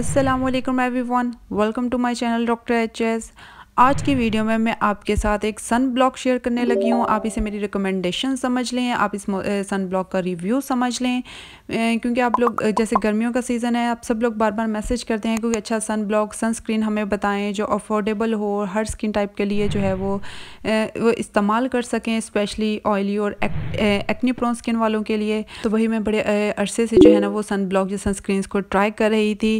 Assalamualaikum alaikum everyone welcome to my channel Dr. HS आज की video में मैं आपके साथ एक सन ब्लॉक शेयर करने लगी हूँ आप इसे मेरी रिकमेंडेशन समझ लें आप इस सन ब्लॉक का रिव्यू समझ लें क्योंकि आप लोग जैसे गर्मियों का सीज़न है आप सब लोग बार बार मैसेज करते हैं कोई अच्छा सन ब्लॉक सनस्क्रीन हमें बताएं जो अफोर्डेबल हो हर स्किन टाइप के लिए जो है वो वो इस्तेमाल कर सकें स्पेशली ऑयली और एक, एक्नी प्रोन स्किन वालों के लिए तो वही मैं बड़े अरसे से जो है ना वो सन ब्लॉक या सनस्क्रीन को ट्राई कर रही थी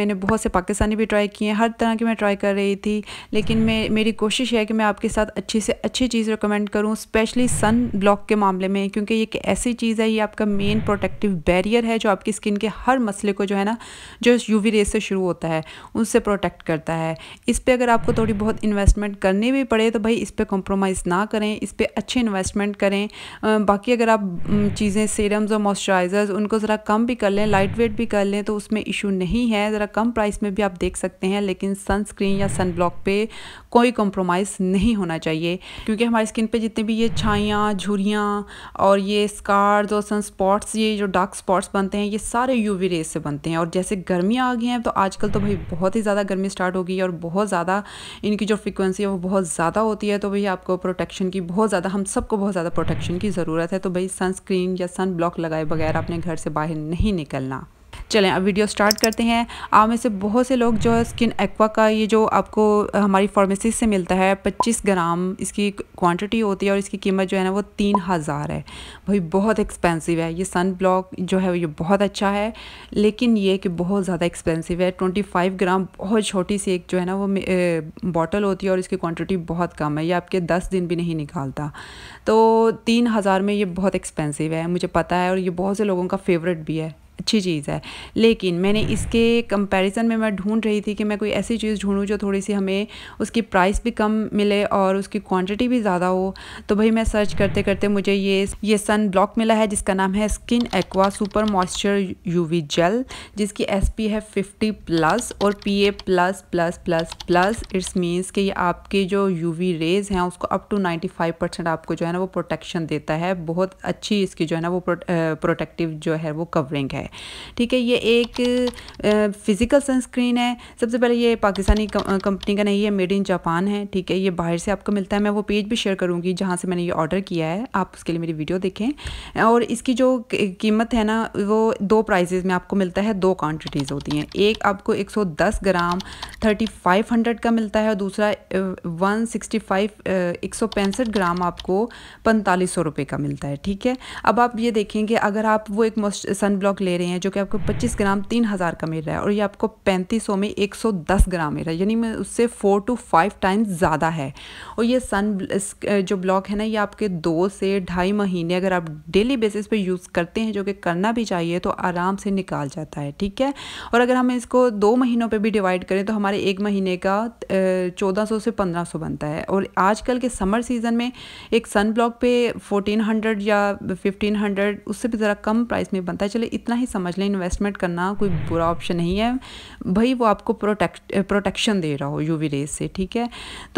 मैंने बहुत से पाकिस्तानी भी ट्राई किए हैं हर तरह की मैं ट्राई कर रही थी लेकिन मैं मेरी कोशिश है कि मैं आपके साथ अच्छी से अच्छी चीज़ रिकमेंड करूँ स्पेशली सन ब्लॉक के मामले में क्योंकि ये एक ऐसी चीज़ है ये आपका मेन प्रोटेक्टिव बैरियर है जो आपकी स्किन के हर मसले को जो है ना जो यूवी रेस से शुरू होता है उनसे प्रोटेक्ट करता है इस पर अगर आपको थोड़ी बहुत इन्वेस्टमेंट करनी भी पड़े तो भाई इस पर कॉम्प्रोमाइज़ ना करें इस पर अच्छे इन्वेस्टमेंट करें बाकी अगर आप चीज़ें सीरम्स और मॉइस्चराइज़र्स उनको ज़रा कम भी कर लें लाइट वेट भी कर लें तो उसमें इशू नहीं है ज़रा कम प्राइस में भी आप देख सकते हैं लेकिन सनस्क्रीन या सन ब्लॉक पे कोई कॉम्प्रोमाइज़ नहीं होना चाहिए क्योंकि हमारी स्किन पे जितने भी ये छाइयाँ झुरियाँ और ये स्कार्स और सन स्पॉट्स ये जो डार्क स्पॉट्स बनते हैं ये सारे यूवी रेज से बनते हैं और जैसे गर्मियाँ आ गई हैं तो आजकल तो भाई बहुत ही ज़्यादा गर्मी स्टार्ट होगी और बहुत ज़्यादा इनकी जो फ्रिक्वेंसी है वो बहुत ज़्यादा होती है तो भाई आपको प्रोटेक्शन की बहुत ज़्यादा हम सबको बहुत ज़्यादा प्रोटेक्शन की ज़रूरत है तो भाई सनस्क्रीन या सन ब्लॉक लगाए बगैर अपने घर से बाहर नहीं निकलना चलें अब वीडियो स्टार्ट करते हैं आप में से बहुत से लोग जो है स्किन एक्वा का ये जो आपको हमारी फार्मेसिस से मिलता है पच्चीस ग्राम इसकी क्वान्टिटी होती है और इसकी कीमत जो है ना वो तीन हज़ार है भाई बहुत एक्सपेंसिव है ये सन ब्लॉक जो है ये बहुत अच्छा है लेकिन ये कि बहुत ज़्यादा एक्सपेंसिव है ट्वेंटी फाइव ग्राम बहुत छोटी सी एक जो है ना वो बॉटल होती है और इसकी क्वान्टिटी बहुत कम है ये आपके दस दिन भी नहीं निकालता तो तीन हज़ार में ये बहुत एक्सपेंसिव है मुझे पता है और ये बहुत से लोगों का फेवरेट भी है अच्छी चीज़ है लेकिन मैंने हम्म। इसके कंपैरिजन में मैं ढूंढ रही थी कि मैं कोई ऐसी चीज़ ढूंढूं जो थोड़ी सी हमें उसकी प्राइस भी कम मिले और उसकी क्वांटिटी भी ज़्यादा हो तो भाई मैं सर्च करते करते मुझे ये ये सन ब्लॉक मिला है जिसका नाम है Skin Aqua super moisture UV gel जिसकी एस है फिफ्टी प्लस और P A plus plus plus plus it's means कि ये आपके जो यू रेज हैं उसको अप टू नाइन्टी परसेंट आपको जो है ना वो प्रोटेक्शन देता है बहुत अच्छी इसकी जो है ना वो प्रोटेक्टिव जो है वो कवरिंग है है ठीक है ये एक फ़िज़िकल सनस्क्रीन है सबसे पहले ये पाकिस्तानी कंपनी का नहीं है मेड इन जापान है ठीक है ये बाहर से आपको मिलता है मैं वो पेज भी शेयर करूँगी जहाँ से मैंने ये ऑर्डर किया है आप उसके लिए मेरी वीडियो देखें और इसकी जो कीमत है ना वो दो प्राइजेज़ में आपको मिलता है दो क्वान्टिटीज़ होती हैं एक आपको एक ग्राम थर्टी का मिलता है और दूसरा वन सिक्सटी ग्राम आपको पैंतालीस सौ रुपये का मिलता है ठीक है अब आप ये देखेंगे अगर आप वो एक सन ब्लॉक ले ले रहे हैं जो कि आपको 25 ग्राम 3000 का मिल रहा है और ये आपको 3500 में 110 ग्राम मिल रहा है यानी मैं उससे फ़ोर टू फाइव टाइम्स ज़्यादा है और ये सन जो ब्लॉक है ना ये आपके दो से ढाई महीने अगर आप डेली बेसिस पे यूज़ करते हैं जो कि करना भी चाहिए तो आराम से निकाल जाता है ठीक है और अगर हम इसको दो महीनों पर भी डिवाइड करें तो हमारे एक महीने का चौदह से पंद्रह बनता है और आजकल के समर सीज़न में एक सन ब्लॉक पे 1400 या 1500 उससे भी ज़रा कम प्राइस में बनता है चले इतना ही समझ लें इन्वेस्टमेंट करना कोई बुरा ऑप्शन नहीं है भाई वो आपको प्रोटेक्ट प्रोटेक्शन दे रहा हो यूवी रेस से ठीक है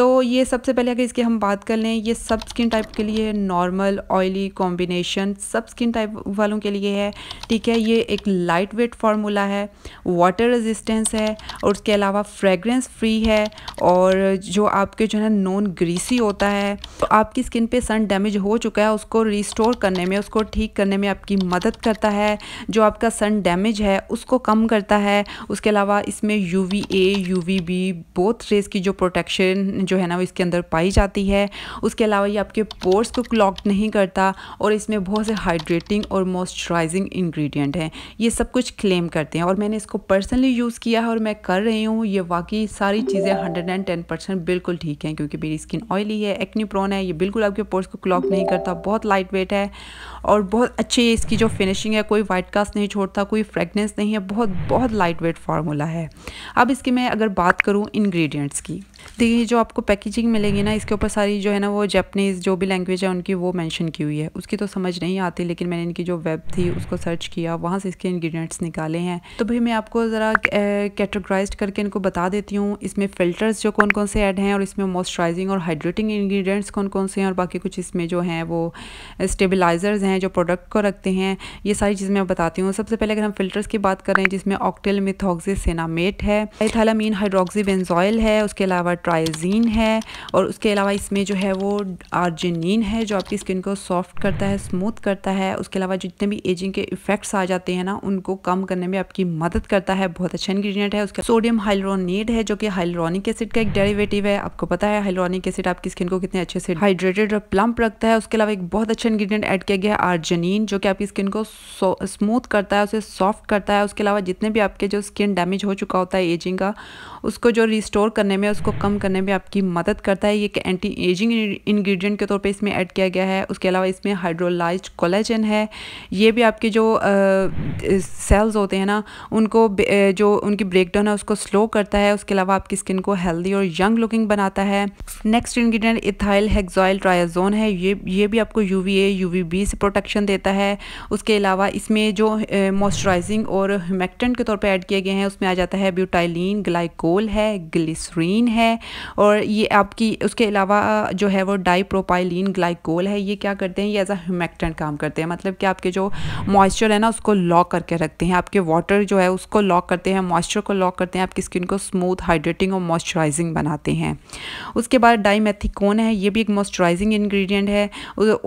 तो ये सबसे पहले अगर इसकी हम बात कर लें ये सब स्किन टाइप के लिए नॉर्मल ऑयली कॉम्बिनेशन सब स्किन टाइप वालों के लिए है ठीक है ये एक लाइट वेट फार्मूला है वाटर रेजिस्टेंस है और उसके अलावा फ्रेगरेंस फ्री है और जो आपके जो है नॉन ग्रीसी होता है तो आपकी स्किन पे सन डैमेज हो चुका है उसको रिस्टोर करने में उसको ठीक करने में आपकी मदद करता है जो आप आपका सन डैमेज है उसको कम करता है उसके अलावा इसमें U V A U V B both rays की जो प्रोटेक्शन जो है ना वो इसके अंदर पाई जाती है उसके अलावा ये आपके पोर्स को क्लॉक नहीं करता और इसमें बहुत से हाइड्रेटिंग और मॉइस्चराइजिंग इन्ग्रीडियंट हैं ये सब कुछ क्लेम करते हैं और मैंने इसको पर्सनली यूज़ किया है और मैं कर रही हूँ ये वाकई सारी चीज़ें हंड्रेड एंड टेन परसेंट बिल्कुल ठीक हैं क्योंकि मेरी स्किन ऑयली है एक्नी प्रोन है ये बिल्कुल आपके पोर्स को क्लॉक नहीं करता बहुत लाइट वेट है और बहुत अच्छी इसकी जो फिनिशिंग है कोई वाइट कास्ट नहीं नहीं छोड़ता कोई फ्रेगनेंस नहीं है बहुत बहुत लाइट वेट फार्मूला है अब इसकी मैं अगर बात करूँ इन्ग्रीडियंट्स की देखिए जो आपको पैकेजिंग मिलेगी ना इसके ऊपर सारी जो है ना वो जैपनीज़ जो भी लैंग्वेज है उनकी वो मेंशन की हुई है उसकी तो समझ नहीं आती लेकिन मैंने इनकी जो वेब थी उसको सर्च किया वहाँ से इसके इंग्रीडियंट्स निकाले हैं तो भाई मैं आपको ज़रा कैटेगराइज करके इनको बता देती हूँ इसमें फ़िल्टर्स जो कौन कौन से ऐड हैं और इसमें मॉइस्चराइजिंग और हाइड्रेटिंग इन्ग्रीडियंट्स कौन कौन से हैं और बाकी कुछ इसमें जो हैं वो स्टेबलाइज़र्स हैं जो प्रोडक्ट को रखते हैं ये सारी चीज़ें मैं बताती हूँ सबसे पहले अगर हम फ़िल्टर्स की बात करें जिसमें ऑक्टेल मिथॉक्सी सेनामेट है थालामीन हाइड्रोक्सी बेंजॉयल है उसके अलावा ट्राइजीन है और उसके अलावा इसमें जो है वो आर्जिनिन है जो आपकी स्किन को सॉफ्ट करता है स्मूथ करता है उसके अलावा जितने भी एजिंग के इफेक्ट्स आ जाते हैं ना उनको कम करने में आपकी मदद करता है बहुत अच्छा इंग्रीडियंट है उसका सोडियम हाइलोनीड है जो कि हाइलोनिक एसिड का एक डेरिवेटिव है आपको पता है हाइलोनिक एसिड आपकी स्किन को कितने अच्छे से हाइड्रेटेड और प्लम्प रखता है उसके अलावा एक बहुत अच्छा इंग्रीडियंट ऐड किया गया है आर्जनीन जो कि आपकी स्किन को स्मूथ करता है उसे सॉफ्ट करता है उसके अलावा जितने भी आपके जो स्किन डैमेज हो चुका होता है एजिंग का उसको जो रिस्टोर करने में उसको कम करने में आपकी मदद करता है ये एक एंटी एजिंग इंग्रेडिएंट के तौर पे इसमें ऐड किया गया है उसके अलावा इसमें हाइड्रोलाइज कोलेजन है ये भी आपके जो सेल्स होते हैं ना उनको जो उनकी ब्रेकडाउन है उसको स्लो करता है उसके अलावा आपकी स्किन को हेल्दी और यंग लुकिंग बनाता है next ingredient ethyl hexyl triazone है ये ये भी आपको यू वी से प्रोटेक्शन देता है उसके अलावा इसमें जो मॉइस्चराइजिंग और ह्यूमेक्टेंट के तौर पर ऐड किए गए हैं उसमें आ जाता है ब्यूटाइलिन ग्लाइकोल है ग्लिसरीन है है और ये आपकी उसके अलावा जो है वो प्रोपाइलिन ग्लाइकोल है ये क्या करते हैं ये एज अ काम करते हैं मतलब कि आपके जो मॉइस्चर है ना उसको लॉक करके रखते हैं आपके वाटर जो है उसको लॉक करते हैं मॉइस्चर को लॉक करते हैं आपकी स्किन को स्मूथ हाइड्रेटिंग और मॉइस्चराइजिंग बनाते हैं उसके बाद डाईमेथिकोन है ये भी एक मॉइस्चराइजिंग इन्ग्रीडियंट है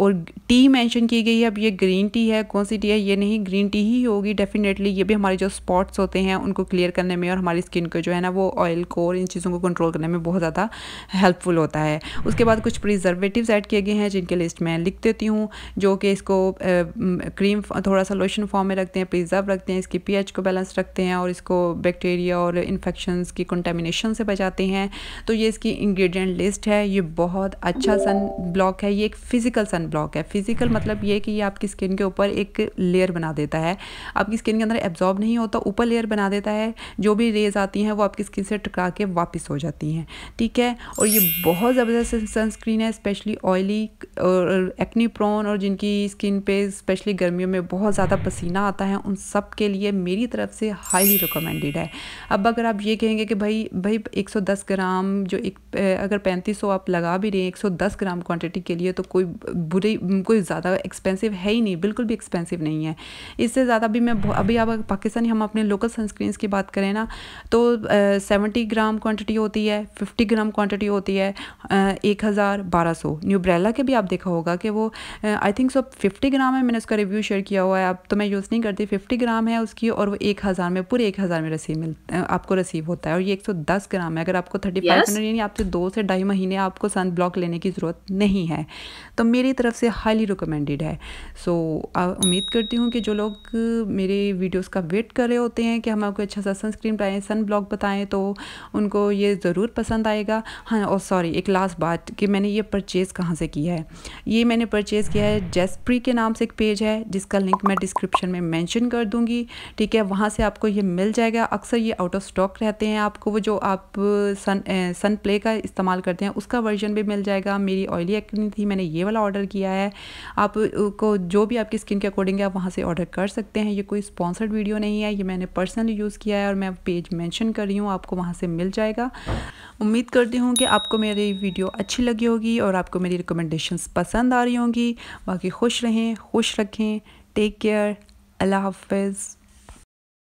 और टी मैंशन की गई है अब ये ग्रीन टी है कौन सी टी है ये नहीं ग्रीन टी ही होगी डेफिनेटली ये भी हमारे जो स्पॉट्स होते हैं उनको क्लियर करने में और हमारी स्किन को जो है ना वो ऑयल को और इन चीज़ों को कंट्रोल करने में बहुत ज़्यादा हेल्पफुल होता है उसके बाद कुछ प्रिजर्वेटिव ऐड किए गए हैं जिनके लिस्ट मैं लिख देती हूँ जो कि इसको क्रीम थोड़ा सा लोशन फॉर्म में रखते हैं प्रिजर्व रखते हैं इसकी पी को बैलेंस रखते हैं और इसको बैक्टीरिया और इन्फेक्शन की कंटेमिनेशन से बचाते हैं तो ये इसकी इंग्रेडिएंट लिस्ट है ये बहुत अच्छा सन ब्लॉक है ये एक फ़िज़िकल सन ब्लॉक है फिज़िकल मतलब ये कि ये आपकी स्किन के ऊपर एक लेयर बना देता है आपकी स्किन के अंदर एब्जॉर्ब नहीं होता ऊपर लेयर बना देता है जो भी रेज आती हैं वो आपकी स्किन से टकरा के वापस हो जाती हैं है ठीक है और ये बहुत ज़बरदस्त सनस्क्रीन है स्पेशली ऑयली और एक्नी प्रोन और जिनकी स्किन पे स्पेशली गर्मियों में बहुत ज़्यादा पसीना आता है उन सब के लिए मेरी तरफ से हाईली रिकमेंडेड है अब अगर आप ये कहेंगे कि भाई भाई 110 ग्राम जो एक अगर 3500 आप लगा भी रहे हैं 110 ग्राम क्वांटिटी के लिए तो कोई बुरी कोई ज़्यादा एक्सपेंसिव है ही नहीं बिल्कुल भी एक्सपेंसिव नहीं है इससे ज़्यादा भी मैं अभी आप पाकिस्तानी हम अपने लोकल सनस्क्रीन की बात करें ना तो सेवेंटी ग्राम क्वान्टिटी होती है फिफ्टी ग्राम क्वांटिटी होती है एक हज़ार बारह सौ न्यूब्रेला के भी आप देखा होगा कि वो I think so fifty gram है मैंने उसका रिव्यू शेयर किया हुआ है अब तो मैं यूज़ नहीं करती फिफ्टी ग्राम है उसकी और वो एक हज़ार में पूरे एक हज़ार में रसीव मिल आपको रसीव होता है और ये एक सौ दस ग्राम है अगर आपको थर्टी फाइव हंड्रेड यानी आपसे दो से ढाई महीने आपको सन ब्लॉक लेने की ज़रूरत नहीं है तो मेरी तरफ से हाईली रिकमेंडेड है सो उम्मीद करती हूँ कि जो लोग मेरे वीडियोज़ का वेट कर रहे होते हैं कि हम आपको अच्छा सा सनस्क्रीन बताएं सन ब्लॉक बताएं तो उनको ये ज़रूर पसंद आएगा हाँ और सॉरी एक लास्ट बात कि मैंने ये परचेज़ कहाँ से किया है ये मैंने परचेज़ किया है जेस्प्री के नाम से एक पेज है जिसका लिंक मैं डिस्क्रिप्शन में मैंशन कर दूँगी ठीक है वहाँ से आपको ये मिल जाएगा अक्सर ये आउट ऑफ स्टॉक रहते हैं आपको वो जो आप सन ए, सन प्ले का इस्तेमाल करते हैं उसका वर्जन भी मिल जाएगा मेरी ऑयली एक्नी थी मैंने ये वाला ऑर्डर किया है आपको जो भी आपकी स्किन के अकॉर्डिंग है आप वहाँ से ऑर्डर कर सकते हैं ये कोई स्पॉन्सर्ड वीडियो नहीं है ये मैंने पर्सनली यूज़ किया है और मैं पेज मेंशन कर रही हूँ आपको वहाँ से मिल जाएगा उम्मीद करती हूँ कि आपको मेरी वीडियो अच्छी लगी होगी और आपको मेरी रिकमेंडेशंस पसंद आ रही होंगी बाकी खुश रहें खुश रखें टेक केयर अल्लाह हाफिज़